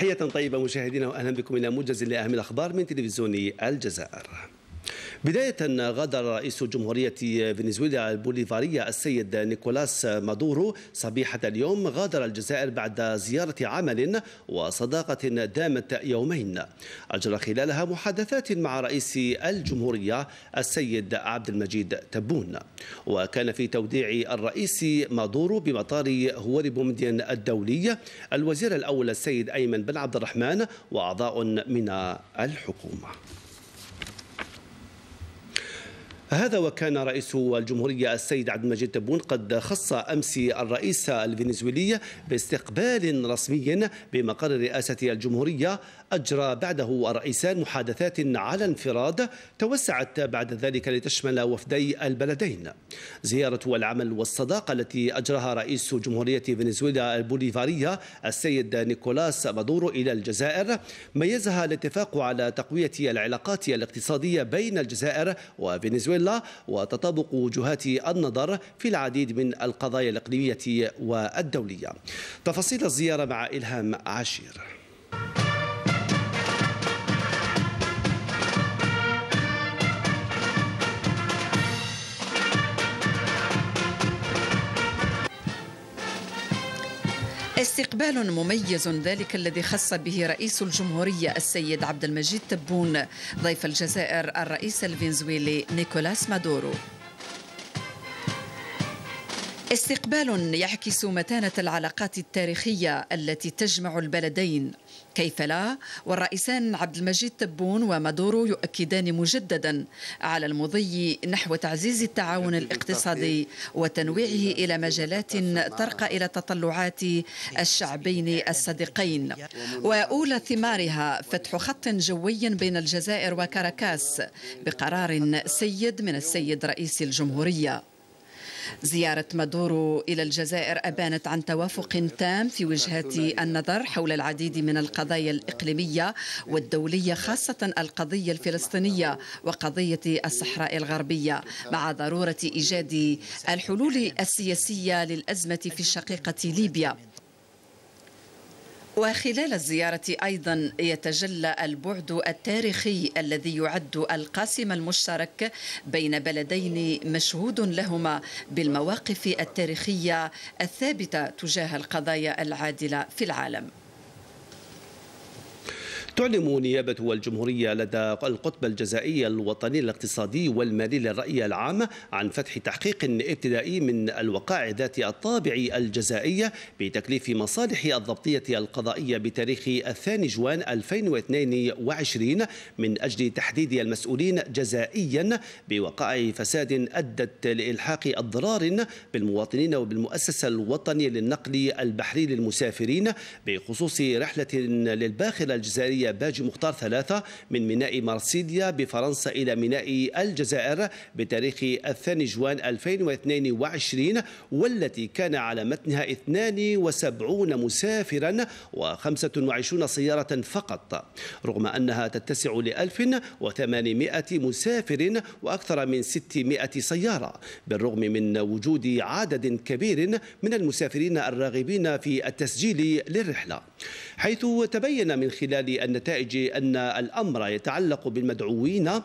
تحية طيبة مشاهدينا وأهلا بكم إلى موجز لأهم الأخبار من تلفزيون الجزائر بداية غادر رئيس جمهورية فنزويلا البوليفارية السيد نيكولاس مادورو صبيحة اليوم غادر الجزائر بعد زيارة عمل وصداقة دامت يومين أجرى خلالها محادثات مع رئيس الجمهورية السيد عبد المجيد تبون وكان في توديع الرئيس مادورو بمطار هوري بومدين الدولي الوزير الأول السيد أيمن بن عبد الرحمن وأعضاء من الحكومة هذا وكان رئيس الجمهورية السيد عبد المجيد تبون قد خص أمس الرئيسة الفنزويلية باستقبال رسمي بمقر رئاسة الجمهورية أجرى بعده الرئيسان محادثات على انفراد توسعت بعد ذلك لتشمل وفدي البلدين زيارة العمل والصداقة التي أجراها رئيس جمهورية فنزويلا البوليفارية السيد نيكولاس مادورو إلى الجزائر ميزها الاتفاق على تقوية العلاقات الاقتصادية بين الجزائر وفنزويلا الله وتطابق وجهات النظر في العديد من القضايا الإقليمية والدولية تفاصيل الزيارة مع إلهام عشير استقبال مميز ذلك الذي خص به رئيس الجمهورية السيد عبد المجيد تبون ضيف الجزائر الرئيس الفنزويلي نيكولاس مادورو استقبال يعكس متانة العلاقات التاريخية التي تجمع البلدين كيف لا والرئيسان عبد المجيد تبون ومادورو يؤكدان مجددا على المضي نحو تعزيز التعاون الاقتصادي وتنويعه الى مجالات ترقى الى تطلعات الشعبين الصديقين واولى ثمارها فتح خط جوي بين الجزائر وكاراكاس بقرار سيد من السيد رئيس الجمهوريه زيارة مادورو إلى الجزائر أبانت عن توافق تام في وجهات النظر حول العديد من القضايا الإقليمية والدولية خاصة القضية الفلسطينية وقضية الصحراء الغربية مع ضرورة إيجاد الحلول السياسية للأزمة في الشقيقة ليبيا وخلال الزيارة أيضا يتجلى البعد التاريخي الذي يعد القاسم المشترك بين بلدين مشهود لهما بالمواقف التاريخية الثابتة تجاه القضايا العادلة في العالم تعلن نيابة الجمهورية لدى القطب الجزائي الوطني الاقتصادي والمالي للرأي العام عن فتح تحقيق ابتدائي من الوقائع ذات الطابع الجزائية بتكليف مصالح الضبطية القضائية بتاريخ الثاني جوان 2022 من أجل تحديد المسؤولين جزائيا بوقائع فساد أدت لإلحاق أضرار بالمواطنين وبالمؤسسة الوطنية للنقل البحري للمسافرين بخصوص رحلة للباخرة الجزائرية باج مختار ثلاثة من ميناء مارسيليا بفرنسا إلى ميناء الجزائر بتاريخ الثاني جوان 2022 والتي كان على متنها 72 مسافرا و25 سيارة فقط رغم أنها تتسع ل 1800 مسافر وأكثر من 600 سيارة بالرغم من وجود عدد كبير من المسافرين الراغبين في التسجيل للرحلة حيث تبين من خلال النتائج أن الأمر يتعلق بالمدعوين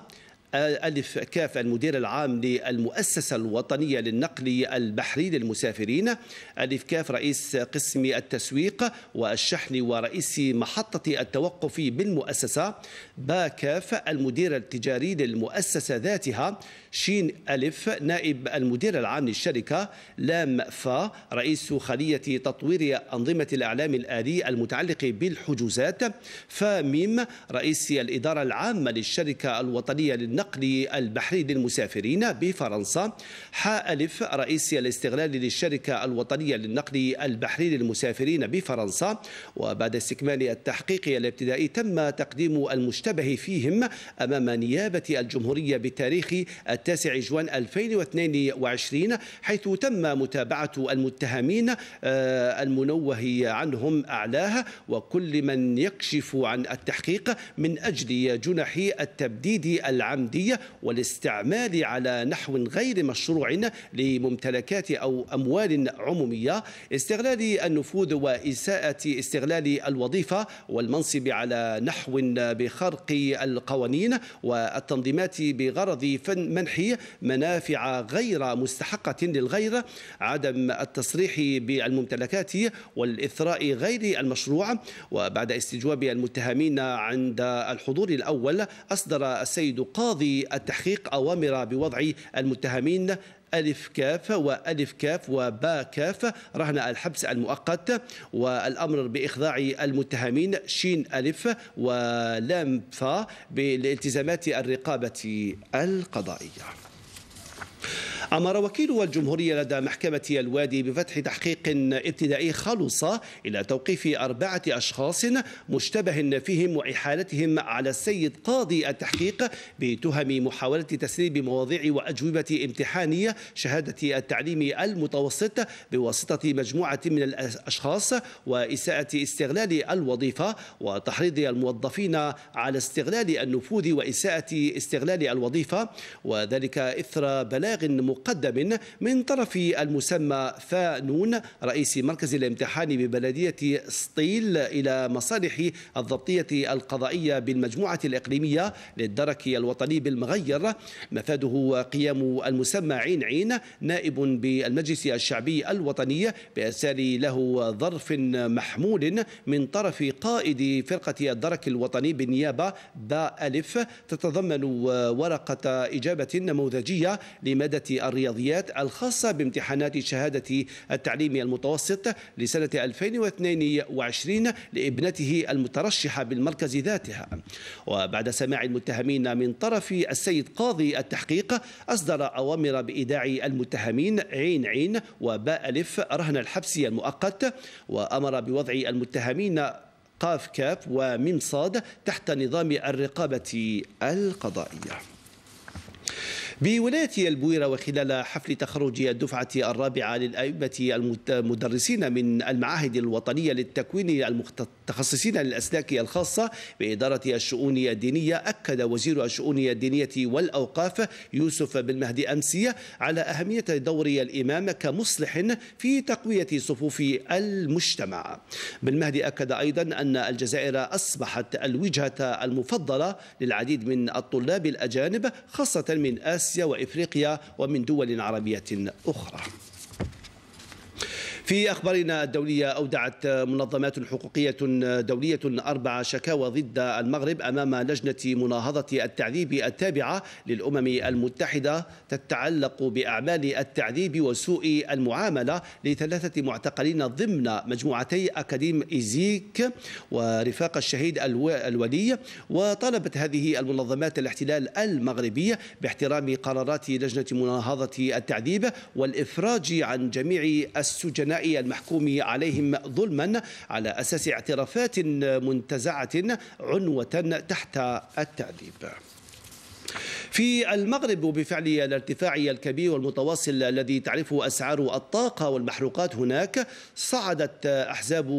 ألف كاف المدير العام للمؤسسة الوطنية للنقل البحري للمسافرين ألف كاف رئيس قسم التسويق والشحن ورئيس محطة التوقف بالمؤسسة با كاف المدير التجاري للمؤسسة ذاتها شين ألف نائب المدير العام للشركة لام فا رئيس خلية تطوير أنظمة الإعلام الآلي المتعلق بالحجوزات فا ميم رئيس الإدارة العامة للشركة الوطنية للنقل النقل البحري للمسافرين بفرنسا حالف رئيس الاستغلال للشركة الوطنية للنقل البحري للمسافرين بفرنسا وبعد استكمال التحقيق الابتدائي تم تقديم المشتبه فيهم أمام نيابة الجمهورية بتاريخ التاسع جوان 2022 حيث تم متابعة المتهمين آه، المنوه عنهم أعلاه وكل من يكشف عن التحقيق من أجل جنح التبديد العام العمدية والاستعمال على نحو غير مشروع لممتلكات أو أموال عمومية استغلال النفوذ وإساءة استغلال الوظيفة والمنصب على نحو بخرق القوانين والتنظيمات بغرض منح منافع غير مستحقة للغير عدم التصريح بالممتلكات والإثراء غير المشروع وبعد استجواب المتهمين عند الحضور الأول أصدر السيد قاضي قاضي التحقيق أوامر بوضع المتهمين ألف كاف وألف كاف وبا كاف رهن الحبس المؤقت والأمر بإخضاع المتهمين شين ألف ولام فا بالالتزامات الرقابة القضائية أمر وكيل الجمهورية لدى محكمة الوادي بفتح تحقيق ابتدائي خلص إلى توقيف أربعة أشخاص مشتبه فيهم وإحالتهم على السيد قاضي التحقيق بتهم محاولة تسريب مواضيع وأجوبة امتحانية شهادة التعليم المتوسط بواسطة مجموعة من الأشخاص وإساءة استغلال الوظيفة وتحريض الموظفين على استغلال النفوذ وإساءة استغلال الوظيفة وذلك إثر بلاغ مقدم من طرف المسمى فانون رئيس مركز الامتحان ببلدية سطيل إلى مصالح الضبطية القضائية بالمجموعة الإقليمية للدرك الوطني بالمغير مفاده قيام المسمى عين عين نائب بالمجلس الشعبي الوطني بإرسال له ظرف محمول من طرف قائد فرقة الدرك الوطني بالنيابة باء ألف تتضمن ورقة إجابة نموذجية لمادة الرياضيات الخاصة بامتحانات شهادة التعليم المتوسط لسنة 2022 لابنته المترشحة بالمركز ذاتها وبعد سماع المتهمين من طرف السيد قاضي التحقيق أصدر أوامر بإيداع المتهمين عين عين وباء ألف رهن الحبس المؤقت وأمر بوضع المتهمين قاف كاف وميم صاد تحت نظام الرقابة القضائية بولاية البويرة وخلال حفل تخرج الدفعة الرابعة للأئمة المدرسين من المعاهد الوطنية للتكوين المتخصصين للأسلاك الخاصة بإدارة الشؤون الدينية أكد وزير الشؤون الدينية والأوقاف يوسف بن مهدي أمسية على أهمية دور الإمام كمصلح في تقوية صفوف المجتمع بن مهدي أكد أيضا أن الجزائر أصبحت الوجهة المفضلة للعديد من الطلاب الأجانب خاصة من آسيا آسيا وإفريقيا ومن دول عربية أخرى في أخبارنا الدولية أودعت منظمات حقوقية دولية أربع شكاوى ضد المغرب أمام لجنة مناهضة التعذيب التابعة للأمم المتحدة تتعلق بأعمال التعذيب وسوء المعاملة لثلاثة معتقلين ضمن مجموعتي أكاديم إيزيك ورفاق الشهيد الولي وطالبت هذه المنظمات الاحتلال المغربي باحترام قرارات لجنة مناهضة التعذيب والإفراج عن جميع السجناء الجنائي المحكوم عليهم ظلما على أساس اعترافات منتزعة عنوة تحت التعذيب في المغرب وبفعل الارتفاع الكبير والمتواصل الذي تعرفه أسعار الطاقة والمحروقات هناك صعدت أحزاب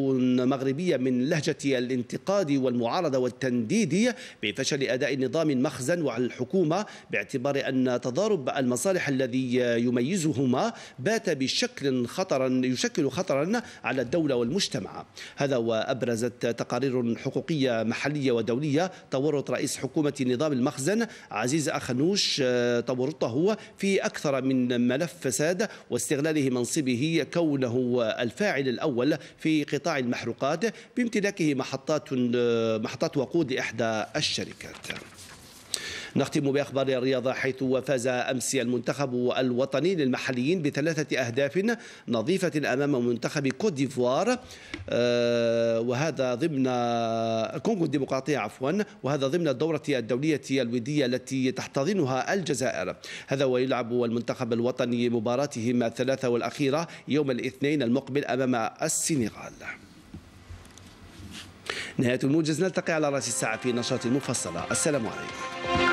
مغربية من لهجة الانتقاد والمعارضة والتنديد بفشل أداء نظام مخزن وعلى الحكومة باعتبار أن تضارب المصالح الذي يميزهما بات بشكل خطرا يشكل خطرا على الدولة والمجتمع هذا وأبرزت تقارير حقوقية محلية ودولية تورط رئيس حكومة نظام المخزن عزيز أخنوش آه، تورطه هو في أكثر من ملف فساد واستغلاله منصبه كونه الفاعل الأول في قطاع المحروقات بامتلاكه محطات آه، محطات وقود لإحدى الشركات نختم باخبار الرياضه حيث فاز امس المنتخب الوطني للمحليين بثلاثه اهداف نظيفه امام منتخب كوت ديفوار آه، وهذا ضمن كونغو الديمقراطيه عفوا وهذا ضمن الدوره الدوليه الوديه التي تحتضنها الجزائر هذا ويلعب المنتخب الوطني مباراتهم الثلاثه والاخيره يوم الاثنين المقبل امام السنغال نهاية الموجز نلتقي على رأس الساعة في نشرة مفصلة السلام عليكم